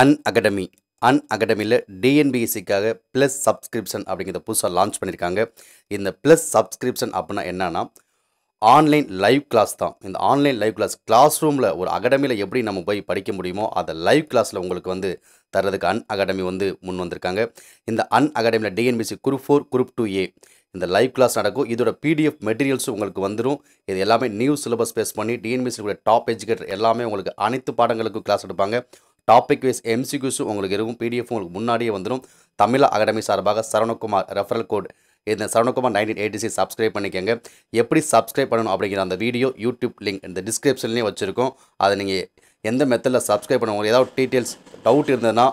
an academy an அகாடமியில் டிஎன்பிஎஸ்சிக்காக plus subscription அப்படிங்கிறத புதுசாக லான்ச் பண்ணியிருக்காங்க இந்த ப்ளஸ் சப்ஸ்கிரிப்ஷன் அப்படின்னா என்னென்னா ஆன்லைன் லைவ் கிளாஸ் தான் இந்த ஆன்லைன் லைவ் கிளாஸ் கிளாஸ் ரூமில் ஒரு அகாடமியில் எப்படி நம்ம போய் படிக்க முடியுமோ அதை லைவ் கிளாஸில் உங்களுக்கு வந்து தர்றதுக்கு அன் அகாடமி வந்து முன் வந்திருக்காங்க இந்த அன் அகாடமியில் TNPSC group four group two A இந்த லைவ் கிளாஸ் நடக்கும் இதோட பிடிஎஃப் மெட்டீரியல்ஸும் உங்களுக்கு வந்துடும் இது எல்லாமே நியூ சிலபஸ் பேஸ் பண்ணி டிஎன்பிஎஸ்சியோட டாப் எஜுகேட்டர் எல்லாமே உங்களுக்கு அனைத்து பாடங்களுக்கும் கிளாஸ் எடுப்பாங்க டாபிக் வைஸ் எம்சிக்யூஸும் உங்களுக்கு இருக்கும் பிடிஎஃப் உங்களுக்கு முன்னாடியே வந்துடும் தமிழ் அகாடமி சார்பாக சரவணகுமார் ரெஃபரல் கோட் இந்த Saravanakumar nineteen eighty six subscribe பண்ணிக்கோங்க எப்படி சப்ஸ்கிரைப் பண்ணணும் அப்படிங்கிற அந்த வீடியோ யூடியூப் லிங்க் இந்த டிஸ்கிரிப்ஷன்லேயும் வச்சுருக்கோம் அதை நீங்கள் எந்த மெத்தடில் சப்ஸ்கிரைப் பண்ணுவோம் ஏதாவது டீட்டெயில்ஸ் டவுட் இருந்ததுன்னா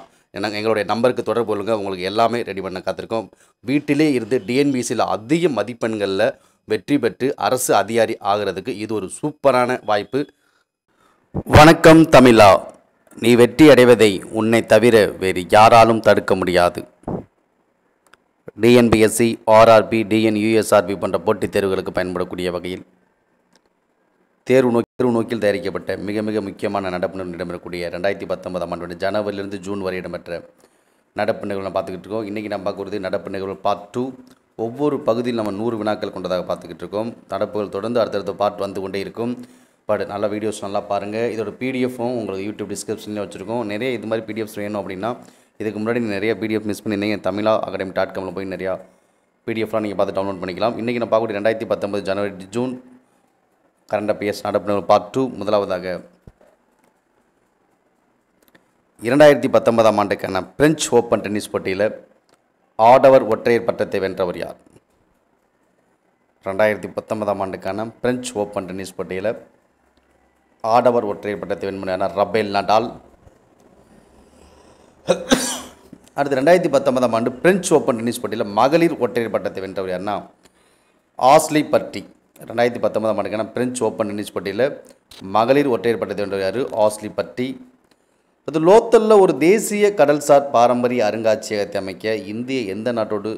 நாங்கள் எங்களுடைய நம்பருக்கு தொடர்பு கொள்ளுங்க உங்களுக்கு எல்லாமே ரெடி பண்ண காத்திருக்கோம் வீட்டிலே இருந்து டிஎன்பிசியில் அதிக மதிப்பெண்களில் வெற்றி பெற்று அரசு அதிகாரி ஆகிறதுக்கு இது ஒரு சூப்பரான வாய்ப்பு வணக்கம் தமிழா நீ வெற்றி அடைவதை உன்னை தவிர வேறு யாராலும் தடுக்க முடியாது டிஎன்பிஎஸ்சி ஆர்ஆர்பி டிஎன்யூஎஸ்ஆர்பி போன்ற போட்டித் தேர்வுகளுக்கு பயன்படக்கூடிய வகையில் தேர்வு நோக்கி தேர்வு நோக்கில் தயாரிக்கப்பட்ட மிக மிக முக்கியமான நடப்பு இடம்பெறக்கூடிய ரெண்டாயிரத்தி பத்தொன்பதாம் ஆண்டு ஜனவரியிலிருந்து ஜூன் வரை இடம்பெற்ற நடப்பு நிகழ்வு பார்த்துக்கிட்டு இருக்கோம் இன்றைக்கி நம்ம பார்க்குறது நடப்பு நிகழ்வு பார்ட் டூ ஒவ்வொரு பகுதியில் நம்ம நூறு வினாக்கள் கொண்டதாக பார்த்துக்கிட்டு இருக்கோம் நடப்புகள் தொடர்ந்து அடுத்தடுத்த பார்ட் வந்து கொண்டே இருக்கும் பட் நல்லா வீடியோஸ் நல்லா பாருங்கள் இதோட பிடிஎஃப்பும் உங்களுக்கு யூடியூப் டிஸ்கிரிப்ஷன்லேயே வச்சுருக்கோம் நிறைய இது மாதிரி பிடிஎஃப்ஸ் வேணும் அப்படின்னா இதுக்கு முன்னாடி நிறைய பிடிஎஃப் மிஸ் பண்ணியிருந்தீங்க தமிழா அகாடமி டாட் காமில் போய் நிறையா பிடிஎஃப்லாம் நீங்கள் பார்த்து டவுன்லோட் பண்ணிக்கலாம் இன்றைக்கி நான் பார்க்கக்கூடிய ரெண்டாயிரத்தி பத்தொம்பது ஜனவரி ஜூன் கரண்ட் அப்பியர்ஸ் நடப்பு பார்ட் டூ முதலாவதாக இரண்டாயிரத்தி பத்தொன்பதாம் ஆண்டுக்கான பிரெஞ்சு ஓப்பன் டென்னிஸ் போட்டியில் ஆடவர் ஒற்றையர் பட்டத்தை வென்றவர் யார் ரெண்டாயிரத்தி பத்தொன்பதாம் ஆண்டுக்கான பிரெஞ்சு ஓப்பன் டென்னிஸ் போட்டியில் ஆடவர் ஒற்றையர் பட்டத்தை வெண்மணியான ரபேல் நடால் அடுத்து ரெண்டாயிரத்தி பத்தொன்பதாம் ஆண்டு பிரெஞ்சு ஓப்பன் டென்னிஸ் போட்டியில் மகளிர் ஒற்றையர் பட்டத்தை வென்றவர் யார்னா ஆஸ்லி பர்ட்டி ரெண்டாயிரத்தி பத்தொன்பதாம் ஆண்டுக்கான பிரெஞ்சு ஓப்பன் டென்னிஸ் போட்டியில் மகளிர் ஒற்றையர் பட்டத்தை வென்றவர் யார் ஆஸ்லி பர்ட்டி அது லோத்தலில் ஒரு தேசிய கடல்சார் பாரம்பரிய அருங்காட்சியகத்தை அமைக்க இந்திய எந்த நாட்டோடு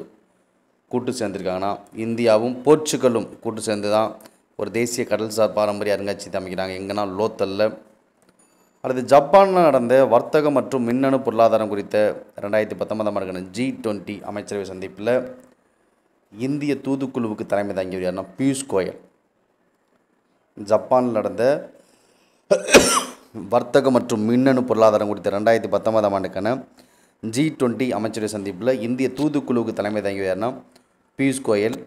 கூட்டு சேர்ந்துருக்காங்கன்னா இந்தியாவும் போர்ச்சுகலும் கூட்டு சேர்ந்து தான் ஒரு தேசிய கடல்சார் பாரம்பரிய அருங்காட்சியத்தை அமைக்கிறாங்க எங்கன்னா லோத்தல்ல அல்லது ஜப்பானில் நடந்த வர்த்தகம் மற்றும் மின்னணு பொருளாதாரம் குறித்த ரெண்டாயிரத்தி பத்தொன்பதாம் ஆண்டு ஜி டுவெண்ட்டி அமைச்சரவை சந்திப்பில் இந்திய தூதுக்குழுவுக்கு தலைமை தாங்கி யாருன்னா பியூஷ் கோயல் ஜப்பானில் நடந்த வர்த்தகம் மற்றும் மின்னணு பொருளாதாரம் குறித்த ரெண்டாயிரத்தி பத்தொன்பதாம் ஆண்டுக்கான ஜி டுவெண்ட்டி அமைச்சரவை சந்திப்பில் இந்திய தூதுக்குழுவுக்கு தலைமை தாங்கியவர் பியூஷ் கோயல்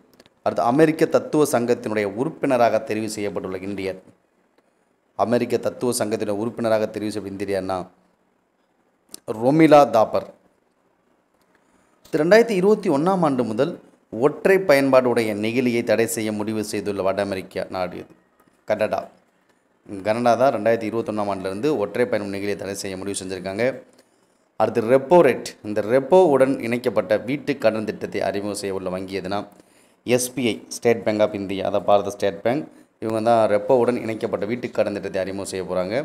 அடுத்து அமெரிக்க தத்துவ சங்கத்தினுடைய உறுப்பினராக தெரிவு செய்யப்பட்டுள்ள இந்தியர் அமெரிக்க தத்துவ சங்கத்தினுடைய உறுப்பினராக தெரிவு செய்ய இந்தியர்னா ரொமிலா தாப்பர் ரெண்டாயிரத்தி இருபத்தி ஒன்றாம் ஆண்டு முதல் ஒற்றை பயன்பாடுடைய நெகிழியை தடை செய்ய முடிவு செய்துள்ள வட அமெரிக்கா நாடு இது கனடா கனடா தான் ரெண்டாயிரத்தி இருபத்தொன்னாம் ஆண்டுலேருந்து ஒற்றை பயணம் நெகிழியை தடை செய்ய முடிவு செஞ்சுருக்காங்க அடுத்து ரெப்போ ரேட் இந்த ரெப்போ உடன் இணைக்கப்பட்ட வீட்டு கடன் திட்டத்தை அறிமுகம் செய்ய உள்ள வங்கி எதுனா SBI State Bank of India அதை பாரத ஸ்டேட் பேங்க் இவங்க தான் ரெப்போவுடன் இணைக்கப்பட்ட வீட்டுக் கடன் திட்டத்தை அறிமுகம் செய்ய போகிறாங்க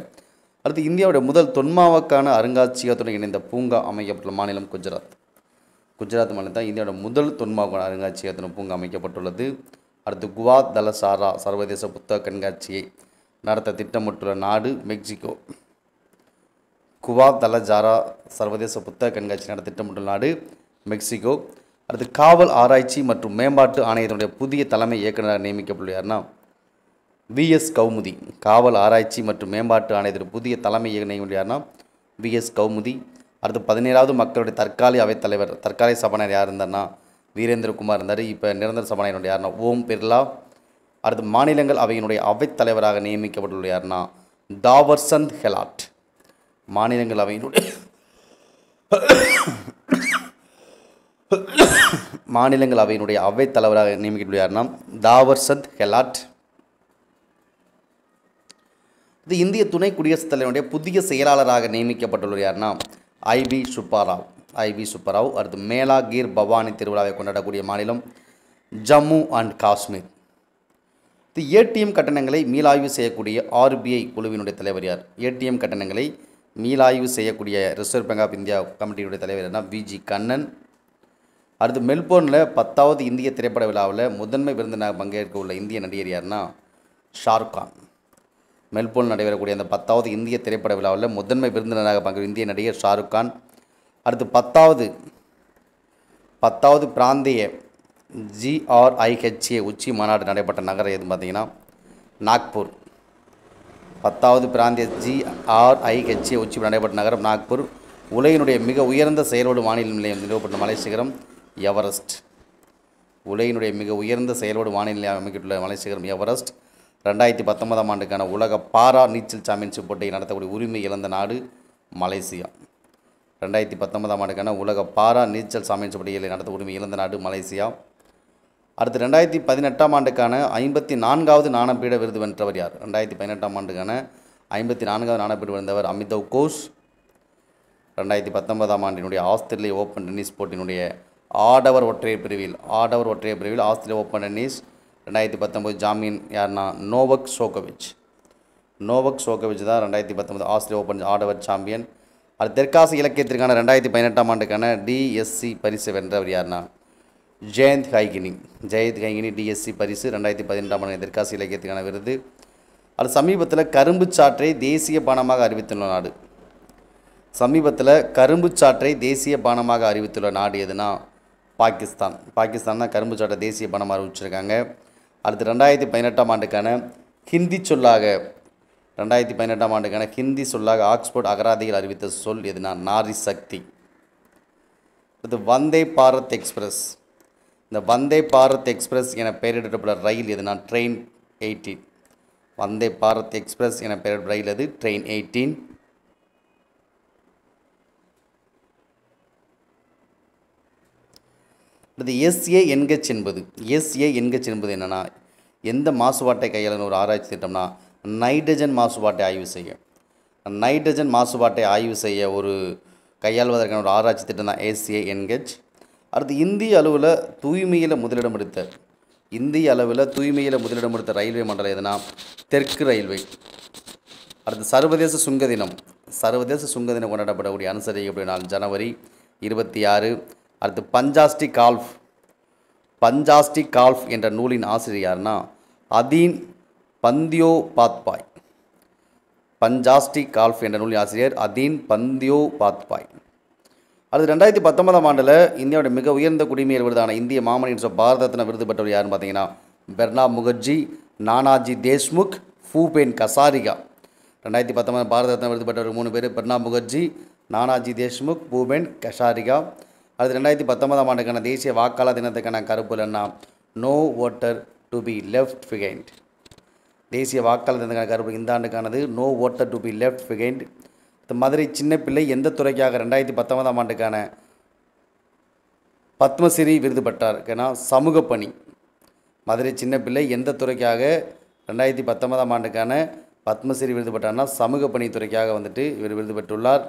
அடுத்து இந்தியாவுடைய முதல் தொன்மாவுக்கான அருங்காட்சியகத்துடன் இணைந்த பூங்கா அமைக்கப்பட்டுள்ள மாநிலம் குஜராத் குஜராத் மாநிலம் தான் இந்தியாவோட முதல் தொன்மாவுக்கான அருங்காட்சியகத்துடன் பூங்கா அமைக்கப்பட்டுள்ளது அடுத்து குவா தலசாரா சர்வதேச புத்தக கண்காட்சியை நடத்த திட்டமிட்டுள்ள நாடு மெக்சிகோ குவா தலஜாரா சர்வதேச புத்தக கண்காட்சி நடத்த திட்டமிட்டுள்ள நாடு மெக்சிகோ அடுத்து காவல் ஆராய்ச்சி மற்றும் மேம்பாட்டு ஆணையத்தினுடைய புதிய தலைமை இயக்குநராக வி விஎஸ் கௌமுதி காவல் ஆராய்ச்சி மற்றும் மேம்பாட்டு ஆணையத்தின் புதிய தலைமை இயக்குநர் வி விஎஸ் கௌமுதி அடுத்து பதினேழாவது மக்களுடைய தற்காலிக அவைத்தலைவர் தற்காலிக சபாநாயகர் யார் இருந்தார்னா வீரேந்திரகுமார் இருந்தார் இப்போ நிரந்தர சபாநாயகர் யார்னா ஓம் பிர்லா அடுத்து மாநிலங்கள் அவையினுடைய அவைத்தலைவராக நியமிக்கப்பட்டுள்ள யார்னா தாவர்சந்த் ஹெலாட் மாநிலங்கள் அவையினுடைய மாநிலங்கள் அவையினுடைய அவை தலைவராக நியமிக்கப்படுகிறார் தாவர் சந்த் கெலாட் இது இந்திய துணை குடியரசுத் தலைவனுடைய புதிய செயலாளராக நியமிக்கப்பட்டுள்ள யார்னா பி சுப்பாராவ் பி சுப்பராவ் அடுத்து மேலாகீர் பவானி திருவிழாவை கொண்டாடக்கூடிய மாநிலம் ஜம்மு அண்ட் காஷ்மீர் இது ஏடிஎம் கட்டணங்களை மீளாய்வு செய்யக்கூடிய ஆர்பிஐ குழுவினுடைய தலைவர் யார் ஏடிஎம் கட்டணங்களை மீளாய்வு செய்யக்கூடிய ரிசர்வ் பேங்க் ஆஃப் இந்தியா கமிட்டியுடைய தலைவர் என்ன விஜி கண்ணன் அடுத்து மெல்போர்னில் பத்தாவது இந்திய திரைப்பட விழாவில் முதன்மை விருந்தினர் பங்கேற்க உள்ள இந்திய நடிகர் யாருன்னா ஷாருக்கான் மெல்போர்ன் நடைபெறக்கூடிய அந்த பத்தாவது இந்திய திரைப்பட விழாவில் முதன்மை விருந்தினராக பங்கு இந்திய நடிகர் ஷாருக்கான் அடுத்து பத்தாவது பத்தாவது பிராந்திய ஜிஆர்ஐஹெச்ஏ உச்சி மாநாடு நடைபெற்ற நகரம் எதுன்னு பார்த்தீங்கன்னா நாக்பூர் பத்தாவது பிராந்திய ஜிஆர்ஐஹெச்ஏ உச்சி நடைபெற்ற நகரம் நாக்பூர் உலகினுடைய மிக உயர்ந்த செயலோடு மாநில நிலையம் நிறுவப்பட்ட மலை சிகரம் எவரெஸ்ட் உலகினுடைய மிக உயர்ந்த செயல்பாடு வானிலையாக அமைக்கப்பட்டுள்ள மலைச்சிகரம் எவரெஸ்ட் ரெண்டாயிரத்தி பத்தொன்பதாம் ஆண்டுக்கான உலக பாரா நீச்சல் சாம்பியன்ஷிப் போட்டியை நடத்தக்கூடிய உரிமை இழந்த நாடு மலேசியா ரெண்டாயிரத்தி பத்தொன்பதாம் ஆண்டுக்கான உலக பாரா நீச்சல் சாம்பியன்ஷிப் போட்டியில் நடத்த உரிமை இழந்த நாடு மலேசியா அடுத்து ரெண்டாயிரத்தி பதினெட்டாம் ஆண்டுக்கான ஐம்பத்தி நான்காவது நாணப்பீட விருது வென்றவர் யார் ரெண்டாயிரத்தி பதினெட்டாம் ஆண்டுக்கான ஐம்பத்தி நான்காவது நாணப்பீடு வந்தவர் அமிதவ் கோஷ் ரெண்டாயிரத்தி பத்தொன்பதாம் ஆண்டினுடைய ஆஸ்திரேலிய ஓப்பன் டென்னிஸ் போட்டியினுடைய ஆடவர் ஒற்றையர் பிரிவில் ஆடவர் ஒற்றையர் பிரிவில் ஆஸ்திரேலிய ஓப்பன் டென்னிஸ் ரெண்டாயிரத்தி பத்தொம்போது ஜாமீன் யார்னா நோவக் சோகோவிச் நோவக் சோகோவிச் தான் ரெண்டாயிரத்தி பத்தொம்போது ஆஸ்திரேலிய ஓப்பன் ஆடவர் சாம்பியன் அது தெற்காசிய இலக்கியத்திற்கான ரெண்டாயிரத்தி பதினெட்டாம் ஆண்டுக்கான டிஎஸ்சி பரிசு வென்றவர் யார்னா ஜெயந்த் ஹைகினி ஜெயந்த் ஹைகினி டிஎஸ்சி பரிசு ரெண்டாயிரத்தி பதினெட்டாம் ஆண்டு தெற்காசிய இலக்கியத்துக்கான விருது அது சமீபத்தில் கரும்பு சாற்றை தேசிய பானமாக அறிவித்துள்ள நாடு சமீபத்தில் கரும்பு சாற்றை தேசிய பானமாக அறிவித்துள்ள நாடு எதுனா பாகிஸ்தான் பாகிஸ்தான் தான் கரும்பு சாட்டை தேசிய பணமாக அறிவிச்சிருக்காங்க அடுத்து ரெண்டாயிரத்தி பதினெட்டாம் ஆண்டுக்கான ஹிந்தி சொல்லாக ரெண்டாயிரத்தி பதினெட்டாம் ஆண்டுக்கான ஹிந்தி சொல்லாக ஆக்ஸ்போர்ட் அகராதிகள் அறிவித்த சொல் எதுனா நாரி சக்தி அடுத்து வந்தே பாரத் எக்ஸ்பிரஸ் இந்த வந்தே பாரத் எக்ஸ்பிரஸ் என பெயரிடப்பட்ட ரயில் எதுனா train eighteen Vande Bharat express என பெயர் ரயில் அது ட்ரெயின் எயிட்டீன் அல்லது எஸ்ஏ என்கச் என்பது எஸ்ஏ என்கச் என்பது என்னென்னா எந்த மாசுபாட்டை கையாளுங்க ஒரு ஆராய்ச்சி திட்டம்னா நைட்ரஜன் மாசுபாட்டை ஆய்வு செய்ய நைட்ரஜன் மாசுபாட்டை ஆய்வு செய்ய ஒரு கையாள்வதற்கான ஒரு ஆராய்ச்சி திட்டம் தான் ஏசிஏ என்கெச் அடுத்து இந்திய அளவில் தூய்மையில் முதலிடம் எடுத்த இந்திய அளவில் தூய்மையில் முதலிடம் எடுத்த ரயில்வே மண்டலம் எதுனா தெற்கு ரயில்வே அடுத்து சர்வதேச சுங்க தினம் சர்வதேச சுங்க தினம் கொண்டாடப்படக்கூடிய அனுசரிக்கப்படும் நாள் ஜனவரி இருபத்தி ஆறு அடுத்து பஞ்சாஸ்டி கால்ஃப் பஞ்சாஸ்டி கால்ஃப் என்ற நூலின் ஆசிரியர் யாருன்னா அதீன் பந்தியோ பாத்பாய் பஞ்சாஸ்டி கால்ஃப் என்ற நூலின் ஆசிரியர் அதீன் பந்தியோ பாத்பாய் அடுத்து ரெண்டாயிரத்தி பத்தொன்பதாம் ஆண்டில் இந்தியாவோட மிக உயர்ந்த குடிமையர் விருதான இந்திய மாமனின் சொல் ரத்ன விருது பெற்றவர் யாருன்னு பார்த்தீங்கன்னா பெர்னாப் முகர்ஜி நானாஜி தேஷ்முக் ஃபூபேன் கசாரிகா ரெண்டாயிரத்தி பத்தொன்பது பாரத ரத்ன விருது பெற்றவர் மூணு பேர் பிரணாப் முகர்ஜி நானாஜி தேஷ்முக் பூபேன் கஷாரிகா அடுத்து ரெண்டாயிரத்தி பத்தொன்பதாம் ஆண்டுக்கான தேசிய வாக்காளர் தினத்துக்கான இல்லைன்னா no voter to be left behind தேசிய வாக்காளர் தினத்துக்கான கருப்பு இந்த ஆண்டுக்கானது no voter to be left behind Madurai பிள்ளை எந்த துறைக்காக ரெண்டாயிரத்தி பத்தொன்பதாம் ஆண்டுக்கான பத்மஸ்ரீ விருது பெற்றார் ஏன்னா சமூக பணி மதுரை சின்ன பிள்ளை எந்த துறைக்காக ரெண்டாயிரத்தி பத்தொன்பதாம் ஆண்டுக்கான பத்மஸ்ரீ விருது பெற்றார்னா சமூக பணித்துறைக்காக வந்துட்டு இவர் விருது பெற்றுள்ளார்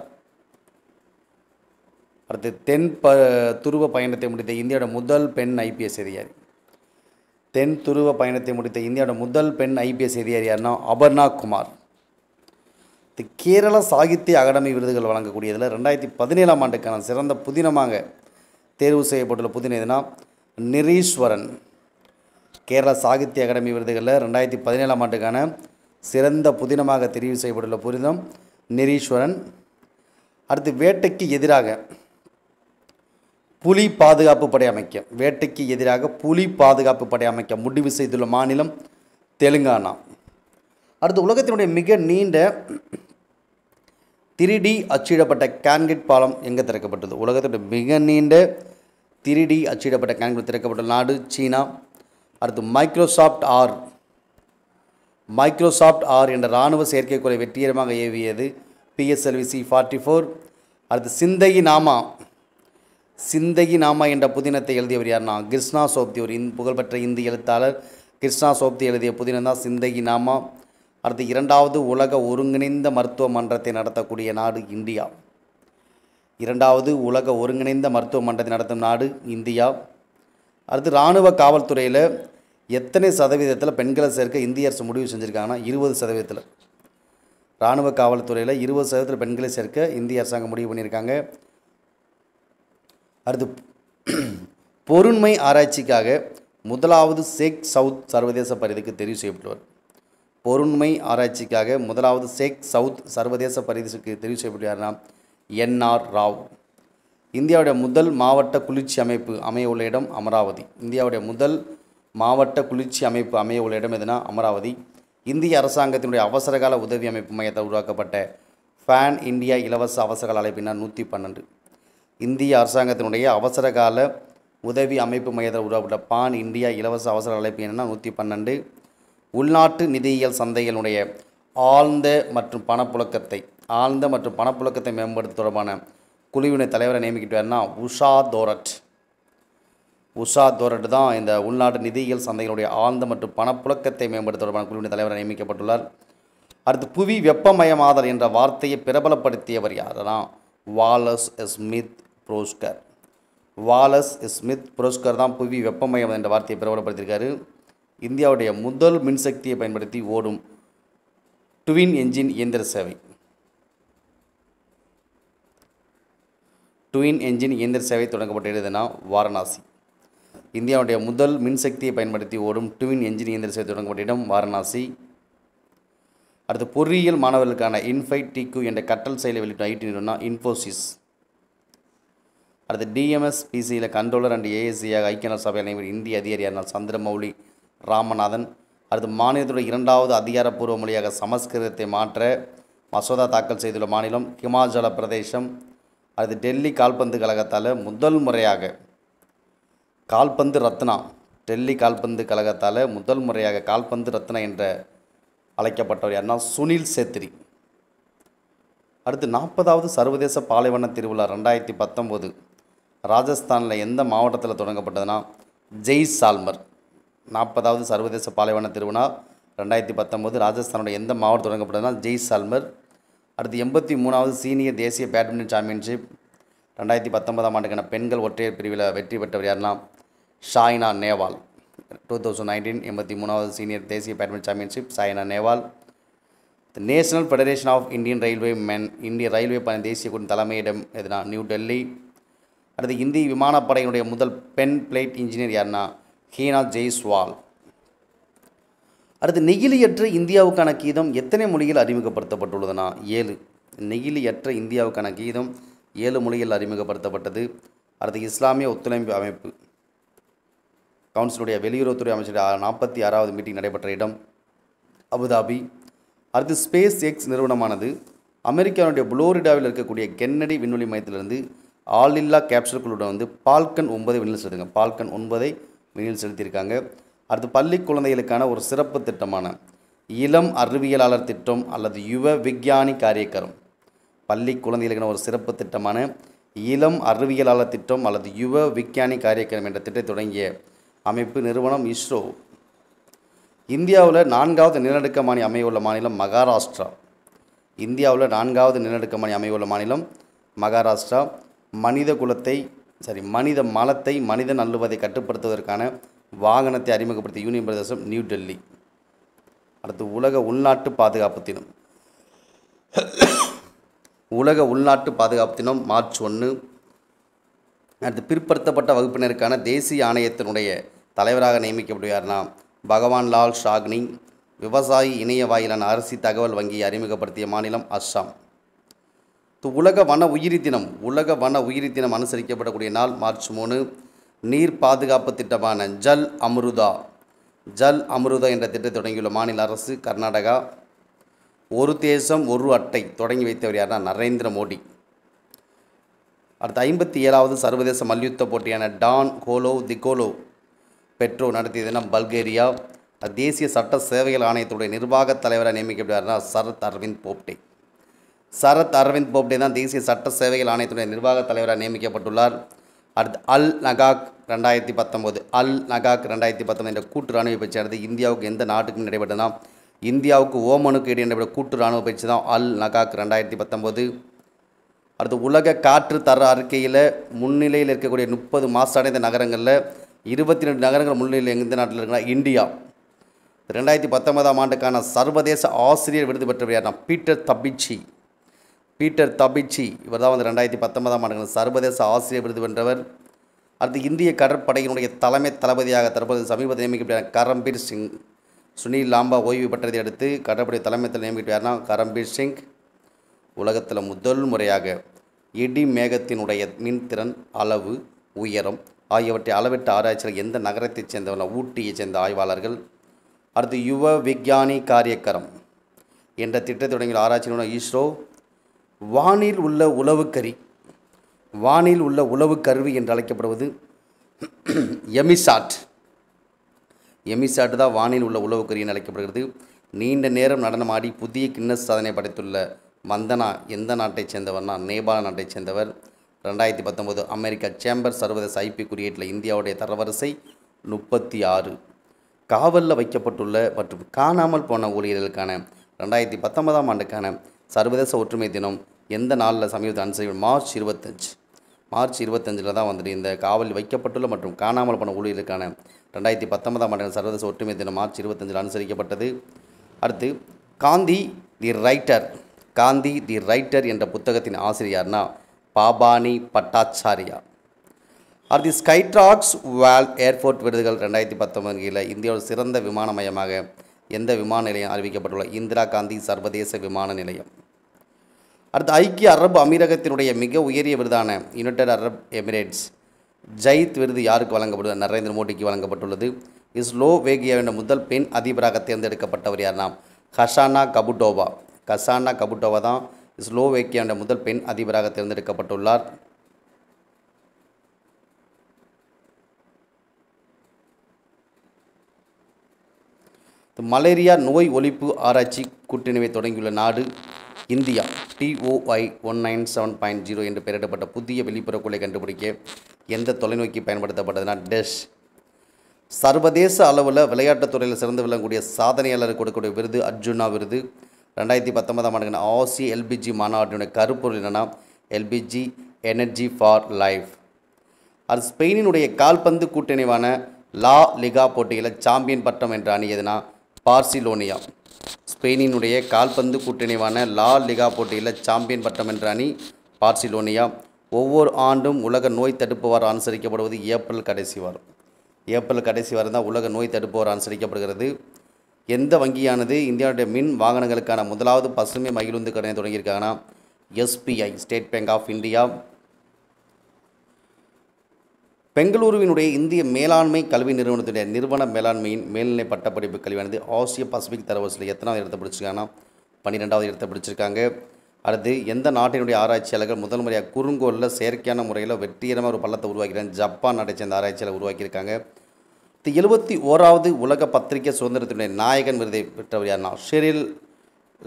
அடுத்து தென் ப துருவ பயணத்தை முடித்த இந்தியாவோட முதல் பெண் ஐபிஎஸ் அதிகாரி தென் துருவ பயணத்தை முடித்த இந்தியாவோட முதல் பெண் ஐபிஎஸ் அதிகாரி யாருன்னா அபர்ணா குமார் இது கேரள சாகித்ய அகாடமி விருதுகள் வழங்கக்கூடியதில் ரெண்டாயிரத்தி பதினேழாம் ஆண்டுக்கான சிறந்த புதினமாக தேர்வு செய்யப்பட்டுள்ள புதினம் எதுனா நிரீஸ்வரன் கேரள சாகித்ய அகாடமி விருதுகளில் ரெண்டாயிரத்தி பதினேழாம் ஆண்டுக்கான சிறந்த புதினமாக தெரிவு செய்யப்பட்டுள்ள புதினம் நிரீஸ்வரன் அடுத்து வேட்டைக்கு எதிராக புலி பாதுகாப்பு படை அமைக்க வேட்டைக்கு எதிராக புலி பாதுகாப்பு படை அமைக்க முடிவு செய்துள்ள மாநிலம் தெலுங்கானா அடுத்து உலகத்தினுடைய மிக நீண்ட திருடி அச்சிடப்பட்ட கேன்கிட் பாலம் எங்கே திறக்கப்பட்டது உலகத்தினுடைய மிக நீண்ட திருடி அச்சிடப்பட்ட கேன்கிட் திறக்கப்பட்ட நாடு சீனா அடுத்து மைக்ரோசாஃப்ட் ஆர் மைக்ரோசாஃப்ட் ஆர் என்ற இராணுவ செயற்கைக்கோளை வெற்றிகரமாக ஏவியது பிஎஸ்எல்வி சி ஃபார்ட்டி ஃபோர் அடுத்து நாமா சிந்தகி நாமா என்ற புதினத்தை எழுதியவர் யார்னா கிருஷ்ணா சோப்தி ஒரு இந் புகழ்பெற்ற இந்தி எழுத்தாளர் கிருஷ்ணா சோப்தி எழுதிய புதினம் தான் சிந்தகி நாமா அடுத்து இரண்டாவது உலக ஒருங்கிணைந்த மருத்துவ மன்றத்தை நடத்தக்கூடிய நாடு இந்தியா இரண்டாவது உலக ஒருங்கிணைந்த மருத்துவ மன்றத்தை நடத்தும் நாடு இந்தியா அடுத்து இராணுவ காவல்துறையில் எத்தனை சதவீதத்தில் பெண்களை சேர்க்க இந்திய அரசு முடிவு செஞ்சுருக்காங்கன்னா இருபது சதவீதத்தில் இராணுவ காவல்துறையில் இருபது சதவீதத்தில் பெண்களை சேர்க்க இந்திய அரசாங்கம் முடிவு பண்ணியிருக்காங்க அடுத்து பொருண்மை ஆராய்ச்சிக்காக முதலாவது ஷேக் சவுத் சர்வதேச பரிதிக்கு தெரிவு செய்யப்பட்டுள்ளார் பொருண்மை ஆராய்ச்சிக்காக முதலாவது ஷேக் சவுத் சர்வதேச பரிதிக்கு தெரிவு செய்யப்பட்டார்னா என்ஆர் ராவ் இந்தியாவுடைய முதல் மாவட்ட குளிர்ச்சி அமைப்பு அமைய உள்ள இடம் அமராவதி இந்தியாவுடைய முதல் மாவட்ட குளிர்ச்சி அமைப்பு அமைய உள்ள இடம் எதுனா அமராவதி இந்திய அரசாங்கத்தினுடைய அவசரகால உதவி அமைப்பு மையத்தால் உருவாக்கப்பட்ட ஃபேன் இந்தியா இலவச அவசரகால அழைப்பினா நூற்றி பன்னெண்டு இந்திய அரசாங்கத்தினுடைய அவசரகால உதவி அமைப்பு மையத்தில் உருவாக்கப்பட்ட பான் இந்தியா இலவச அவசர அழைப்பு என்னென்னா நூற்றி பன்னெண்டு உள்நாட்டு நிதியியல் சந்தைகளுடைய ஆழ்ந்த மற்றும் பணப்புழக்கத்தை ஆழ்ந்த மற்றும் பணப்புழக்கத்தை மேம்படுத்த தொடர்பான குழுவினை தலைவரை நியமிக்கிட்டார்னா உஷா தோரட் உஷா தோரட் தான் இந்த உள்நாட்டு நிதியியல் சந்தைகளுடைய ஆழ்ந்த மற்றும் பணப்புழக்கத்தை மேம்படுத்த தொடர்பான குழுவினை தலைவரை நியமிக்கப்பட்டுள்ளார் அடுத்து புவி வெப்பமயமாதல் என்ற வார்த்தையை பிரபலப்படுத்தியவர் யாரெல்லாம் Wallace Smith Broecker Wallace Smith Broecker தான் புவி வெப்பமயம் என்ற வார்த்தையை பிரபலப்படுத்தியிருக்காரு இந்தியாவுடைய முதல் மின்சக்தியை பயன்படுத்தி ஓடும் டுவின் என்ஜின் இயந்திர சேவை டுவின் என்ஜின் இயந்திர சேவை தொடங்கப்பட்ட எதுனா வாரணாசி இந்தியாவுடைய முதல் மின்சக்தியை பயன்படுத்தி ஓடும் டுவின் என்ஜின் இயந்திர சேவை தொடங்கப்பட்ட இடம் வாரணாசி அடுத்து பொறியியல் மாணவர்களுக்கான இன்ஃபைட் டிக்கு என்ற கற்றல் செயலை வெளியிட்ட ஐடி நிறுவனம் இன்ஃபோசிஸ் அடுத்து டிஎம்எஸ் பிசியில் கண்ட்ரோலர் அண்ட் ஏஎஸ்சியாக ஐக்கிய சபை அனைவர் இந்திய அதிகாரியான சந்திரமௌலி ராமநாதன் அடுத்து மாநிலத்துடைய இரண்டாவது அதிகாரப்பூர்வ மொழியாக சமஸ்கிருதத்தை மாற்ற மசோதா தாக்கல் செய்துள்ள மாநிலம் ஹிமாச்சல பிரதேசம் அடுத்து டெல்லி கால்பந்து கழகத்தால் முதல் முறையாக கால்பந்து ரத்னா டெல்லி கால்பந்து கழகத்தால் முதல் முறையாக கால்பந்து ரத்னா என்ற அழைக்கப்பட்டவர் யாருன்னா சுனில் சேத்ரி அடுத்து நாற்பதாவது சர்வதேச பாலைவன திருவிழா ரெண்டாயிரத்தி பத்தொம்போது ராஜஸ்தானில் எந்த மாவட்டத்தில் தொடங்கப்பட்டதுன்னா ஜெய் சால்மர் நாற்பதாவது சர்வதேச பாலைவன திருவிழா ரெண்டாயிரத்தி பத்தொம்போது ராஜஸ்தானோட எந்த மாவட்டம் தொடங்கப்பட்டதுன்னா ஜெய் சால்மர் அடுத்து எண்பத்தி மூணாவது சீனியர் தேசிய பேட்மிண்டன் சாம்பியன்ஷிப் ரெண்டாயிரத்தி பத்தொன்பதாம் ஆண்டுக்கான பெண்கள் ஒற்றையர் பிரிவில் வெற்றி பெற்றவர் யாருன்னா Saina Nehwal two thousand nineteen எண்பத்தி மூணாவது சீனியர் தேசிய badminton championship Saina Nehwal the national federation of Indian railway men இந்திய ரயில்வே தேசிய குழு தலைமையிடம் எதுனா நியூ டெல்லி அடுத்து இந்திய விமானப்படையினுடைய முதல் பென் பிளேட் இன்ஜினியர் யாருன்னா ஹீனா ஜெய்ஸ்வால் அடுத்து நெகிழியற்ற இந்தியாவுக்கான கீதம் எத்தனை மொழியில் அறிமுகப்படுத்தப்பட்டுள்ளதுன்னா ஏழு நெகிழியற்ற இந்தியாவுக்கான கீதம் ஏழு மொழியில் அறிமுகப்படுத்தப்பட்டது அடுத்து இஸ்லாமிய ஒத்துழைப்பு அமைப்பு கவுன்சிலுடைய வெளியுறவுத்துறை அமைச்சருடைய நாற்பத்தி ஆறாவது மீட்டிங் நடைபெற்ற இடம் அபுதாபி அடுத்து ஸ்பேஸ் எக்ஸ் நிறுவனமானது அமெரிக்காவுடைய புளோரிடாவில் இருக்கக்கூடிய கென்னடி விண்வெளி மையத்திலிருந்து ஆளில்லா கேப்சூல்களுடன் வந்து பால்கன் ஒன்பதை விண்ணில் செலுத்துங்க பால்கன் ஒன்பதை விண்ணில் செலுத்தியிருக்காங்க அடுத்து பள்ளி குழந்தைகளுக்கான ஒரு சிறப்பு திட்டமான இளம் அறிவியலாளர் திட்டம் அல்லது யுவ விஞ்ஞானி காரியக்கரம் பள்ளி குழந்தைகளுக்கான ஒரு சிறப்பு திட்டமான இளம் அறிவியலாளர் திட்டம் அல்லது யுவ விஞ்ஞானி காரியக்கரம் என்ற திட்டத்தை தொடங்கிய அமைப்பு நிறுவனம் இஸ்ரோ இந்தியாவில் நான்காவது நிலநடுக்கமானி அமையுள்ள மாநிலம் மகாராஷ்டிரா இந்தியாவில் நான்காவது நிலநடுக்கமானி அமையுள்ள மாநிலம் மகாராஷ்டிரா மனித குலத்தை சாரி மனித மலத்தை மனிதன் அள்ளுவதை கட்டுப்படுத்துவதற்கான வாகனத்தை அறிமுகப்படுத்திய யூனியன் பிரதேசம் நியூ டெல்லி அடுத்து உலக உள்நாட்டு பாதுகாப்பு தினம் உலக உள்நாட்டு பாதுகாப்பு தினம் மார்ச் ஒன்று அடுத்து பிற்படுத்தப்பட்ட வகுப்பினருக்கான தேசிய ஆணையத்தினுடைய தலைவராக நியமிக்கப்படுவார்னா பகவான்லால் ஷாக்னி விவசாயி இணைய வாயிலான அரிசி தகவல் வங்கியை அறிமுகப்படுத்திய மாநிலம் அஸ்ஸாம் உலக வன உயிரி தினம் உலக வன உயிரி தினம் அனுசரிக்கப்படக்கூடிய நாள் மார்ச் மூணு நீர் பாதுகாப்பு திட்டமான ஜல் அம்ருதா ஜல் அம்ருதா என்ற திட்டத்தை தொடங்கியுள்ள மாநில அரசு கர்நாடகா ஒரு தேசம் ஒரு அட்டை தொடங்கி வைத்தவர் யார்னா நரேந்திர மோடி அடுத்து ஐம்பத்தி ஏழாவது சர்வதேச மல்யுத்த போட்டியான டான் கோலோ திகோலோ பெட்ரோ நடத்தியதுன்னா பல்கேரியா தேசிய சட்ட சேவைகள் ஆணையத்துடைய நிர்வாகத் தலைவராக நியமிக்கப்படுவார்னா சரத் அரவிந்த் போப்டே சரத் அரவிந்த் போப்டே தான் தேசிய சட்ட சேவைகள் ஆணையத்துடைய நிர்வாக தலைவராக நியமிக்கப்பட்டுள்ளார் அடுத்து அல் நகாக் ரெண்டாயிரத்தி பத்தொம்போது அல் நகாக் ரெண்டாயிரத்தி பத்தொம்பது என்ற கூட்டு ராணுவ பயிற்சி அடுத்து இந்தியாவுக்கு எந்த நாட்டுக்கும் நடைபெற்றதாம் இந்தியாவுக்கு ஓமனுக்கு இடையே நடைபெற்ற கூட்டு ராணுவ பயிற்சி தான் அல் நகாக் ரெண்டாயிரத்தி பத்தொம்போது அடுத்து உலக காற்று தர அறிக்கையில் முன்னிலையில் இருக்கக்கூடிய முப்பது மாசடைந்த நகரங்களில் இருபத்தி ரெண்டு நகரங்கள் முன்னிலையில் எந்த நாட்டில் இருக்குன்னா இந்தியா ரெண்டாயிரத்தி பத்தொன்பதாம் ஆண்டுக்கான சர்வதேச ஆசிரியர் விருது பெற்றவர் யார்னா பீட்டர் தபிச்சி பீட்டர் தபிச்சி இவர் தான் வந்து ரெண்டாயிரத்தி பத்தொன்பதாம் ஆண்டு சர்வதேச ஆசிரியர் விருது வென்றவர் அடுத்து இந்திய கடற்படையினுடைய தலைமை தளபதியாக தற்போது சமீபத்தில் நியமிக்கப்பட்ட கரம்பீர் சிங் சுனில் லாம்பா ஓய்வு பெற்றதை அடுத்து கடற்படை தலைமையத்தில் நியமிக்கிறார்னா கரம்பீர் சிங் உலகத்தில் முதல் முறையாக இடி மேகத்தினுடைய மின்திறன் அளவு உயரம் ஆகியவற்றை அளவிட்டு ஆராய்ச்சியில் எந்த நகரத்தைச் சேர்ந்தவர்கள் ஊட்டியைச் சேர்ந்த ஆய்வாளர்கள் அடுத்து யுவ விஞ்ஞானி காரியக்கரம் என்ற திட்டத்தை தொடங்கிய ஆராய்ச்சி இஸ்ரோ வானில் உள்ள உளவுக்கறி வானில் உள்ள உளவு கருவி என்று அழைக்கப்படுவது எமிசாட் எமிசாட் தான் வானில் உள்ள உளவுக்கறி என்று அழைக்கப்படுகிறது நீண்ட நேரம் நடனமாடி புதிய கின்னஸ் சாதனை படைத்துள்ள மந்தனா எந்த நாட்டைச் சேர்ந்தவர்னா நேபாள நாட்டைச் சேர்ந்தவர் ரெண்டாயிரத்தி பத்தொம்போது அமெரிக்கா சேம்பர் சர்வதேச ஐபி குறியீட்டில் இந்தியாவுடைய தரவரிசை முப்பத்தி ஆறு காவலில் வைக்கப்பட்டுள்ள மற்றும் காணாமல் போன ஊழியர்களுக்கான ரெண்டாயிரத்தி பத்தொன்பதாம் ஆண்டுக்கான சர்வதேச ஒற்றுமை தினம் எந்த நாளில் சமீபத்தில் அனுசரிப்பு மார்ச் இருபத்தஞ்சு மார்ச் இருபத்தஞ்சில் தான் வந்துட்டு இந்த காவலில் வைக்கப்பட்டுள்ள மற்றும் காணாமல் போன ஊழியர்களுக்கான ரெண்டாயிரத்தி பத்தொன்பதாம் ஆண்டு சர்வதேச ஒற்றுமை தினம் மார்ச் இருபத்தஞ்சில் அனுசரிக்கப்பட்டது அடுத்து Gandhi the writer Gandhi the writer என்ற புத்தகத்தின் ஆசிரியர்னா பாபானி பட்டாச்சாரியா அடுத்து ஸ்கைட்ராக்ஸ் வேல் ஏர்போர்ட் விருதுகள் ரெண்டாயிரத்தி கீழே இந்தியாவில் சிறந்த விமான மையமாக எந்த விமான நிலையம் அறிவிக்கப்பட்டுள்ள இந்திரா காந்தி சர்வதேச விமான நிலையம் அடுத்து ஐக்கிய அரபு அமீரகத்தினுடைய மிக உயரிய விருதான யுனைடெட் அரப் எமிரேட்ஸ் ஜெயித் விருது யாருக்கு வழங்கப்படுது நரேந்திர மோடிக்கு வழங்கப்பட்டுள்ளது இஸ்லோவேகியாவின் முதல் பெண் அதிபராக தேர்ந்தெடுக்கப்பட்டவர் யார்னா ஹசானா கபுட்டோவா கசானா கபுட்டோவா தான் ஸ்லோவேக்கியாவின் முதல் பெண் அதிபராக தேர்ந்தெடுக்கப்பட்டுள்ளார் மலேரியா நோய் ஒழிப்பு ஆராய்ச்சி கூட்டணிவை தொடங்கியுள்ள நாடு India TOI one nine seven point zero என்று பெயரிடப்பட்ட புதிய வெளிப்புற கொலை கண்டுபிடிக்க எந்த தொலைநோக்கி பயன்படுத்தப்பட்டதுன்னா டெஷ் சர்வதேச அளவில் விளையாட்டுத் துறையில் சிறந்து விளங்கக்கூடிய சாதனையாளர் கொடுக்கக்கூடிய விருது அர்ஜுனா விருது ரெண்டாயிரத்தி பத்தொன்பதாம் ஆண்டு ஆசி எல்பிஜி மாநாட்டினுடைய கருப்பொருள் என்னென்னா எல்பிஜி எனர்ஜி ஃபார் லைஃப் அது ஸ்பெயினினுடைய கால்பந்து கூட்டணிவான லா லிகா போட்டியில் சாம்பியன் பட்டம் என்று அணி பார்சிலோனியா ஸ்பெயினினுடைய கால்பந்து கூட்டணிவான லா லிகா போட்டியில் சாம்பியன் பட்டம் என்ற அணி பார்சிலோனியா ஒவ்வொரு ஆண்டும் உலக நோய் தடுப்பு வாரம் அனுசரிக்கப்படுவது ஏப்ரல் கடைசி வாரம் ஏப்ரல் கடைசி வாரம் தான் உலக நோய் தடுப்பு வாரம் அனுசரிக்கப்படுகிறது எந்த வங்கியானது இந்தியாவுடைய மின் வாகனங்களுக்கான முதலாவது பசுமை மகிழுந்து கடனை தொடங்கியிருக்காங்கன்னா SBI State Bank of India பெங்களூருவினுடைய இந்திய மேலாண்மை கல்வி நிறுவனத்துடைய நிறுவன மேலாண்மையின் மேல்நிலை பட்டப்படிப்பு கல்வியானது ஆசிய பசிபிக் தரவரிசையில் எத்தனாவது இடத்தை பிடிச்சிருக்காங்கன்னா பன்னிரெண்டாவது இடத்தை பிடிச்சிருக்காங்க அடுத்து எந்த நாட்டினுடைய ஆராய்ச்சியாளர்கள் முதல் முறையாக குறுங்கோலில் செயற்கையான முறையில் வெற்றிகரமாக ஒரு பள்ளத்தை உருவாக்கிறாங்க ஜப்பான் நாட்டை சேர்ந்த ஆராய்ச்சியாளர் உருவாக்கியிருக்காங்க எழுபத்தி ஓராவது உலக பத்திரிகை சுதந்திரத்தினுடைய நாயகன் விருதை பெற்றவர் யார்னா ஷெரில்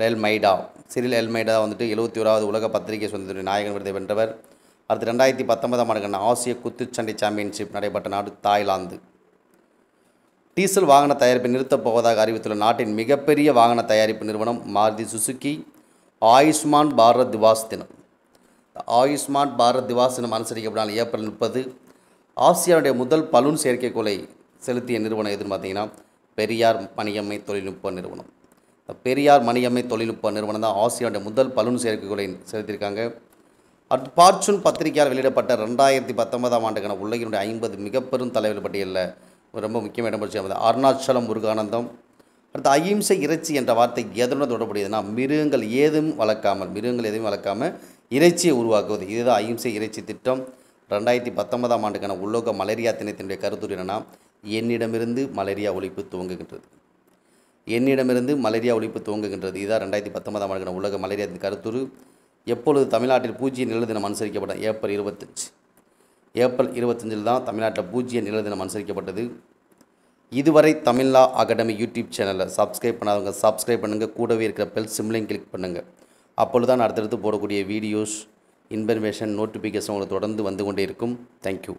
எல்மைடா சிறில் எல்மைடா வந்துட்டு எழுபத்தி ஓராவது உலக பத்திரிகை சுதந்திரத்தினுடைய நாயகன் விருதை வென்றவர் அடுத்து ரெண்டாயிரத்தி பத்தொன்பதாம் ஆண்டு ஆசிய குத்துச்சண்டை சாம்பியன்ஷிப் நடைபெற்ற நாடு தாய்லாந்து டீசல் வாகன தயாரிப்பை நிறுத்தப் போவதாக அறிவித்துள்ள நாட்டின் மிகப்பெரிய வாகன தயாரிப்பு நிறுவனம் மாருதி சுசுகி ஆயுஷ்மான் பாரத் திவாஸ் தினம் ஆயுஷ்மான் பாரத் திவாஸ் தினம் அனுசரிக்கப்படாமல் ஏப்ரல் முப்பது ஆசியாவுடைய முதல் பலூன் செயற்கைக்கோளை செலுத்திய நிறுவனம் எதுன்னு பார்த்தீங்கன்னா பெரியார் மணியம்மை தொழில்நுட்ப நிறுவனம் பெரியார் மணியம்மை தொழில்நுட்ப நிறுவனம் தான் ஆசியாவுடைய முதல் பலூன் செயற்கைக்கோளை செலுத்தியிருக்காங்க அட் பார்ச்சூன் பத்திரிகையால் வெளியிடப்பட்ட ரெண்டாயிரத்தி பத்தொன்பதாம் ஆண்டுக்கான உலகினுடைய ஐம்பது மிகப்பெரும் தலைவர் பட்டியலில் ரொம்ப முக்கியம் இடம் அருணாச்சலம் முருகானந்தம் அடுத்து அகிம்சை இறைச்சி என்ற வார்த்தை எதனுடன் தொடர்புடையதுன்னா மிருகங்கள் ஏதும் வளர்க்காமல் மிருகங்கள் எதுவும் வளர்க்காமல் இறைச்சியை உருவாக்குவது இதுதான் அகிம்சை இறைச்சி திட்டம் ரெண்டாயிரத்தி பத்தொன்பதாம் ஆண்டுக்கான உலோக மலேரியா தினத்தினுடைய கருத்து என்னென்னா என்னிடமிருந்து மலேரியா ஒழிப்பு துவங்குகின்றது என்னிடமிருந்து மலேரியா ஒழிப்பு துவங்குகின்றது இதுதான் ரெண்டாயிரத்தி பத்தொன்பதாம் ஆண்டுக்கான உலக மலேரியா கருத்துரு எப்பொழுது தமிழ்நாட்டில் பூஜ்ய நிலதினம் தினம் ஏப்ரல் இருபத்தஞ்சு ஏப்ரல் இருபத்தஞ்சில் தான் தமிழ்நாட்டில் பூஜ்ய நிலதினம் தினம் அனுசரிக்கப்பட்டது இதுவரை தமிழ்லா அகாடமி யூடியூப் சேனலை சப்ஸ்கிரைப் பண்ணாதவங்க சப்ஸ்கிரைப் பண்ணுங்கள் கூடவே இருக்கிற பெல் சிம்லையும் கிளிக் பண்ணுங்கள் அப்பொழுது தான் அடுத்தடுத்து போடக்கூடிய வீடியோஸ் இன்ஃபர்மேஷன் நோட்டிஃபிகேஷன் உங்களுக்கு தொடர்ந்து வந்து கொண்டே இருக்கும் தேங்க்யூ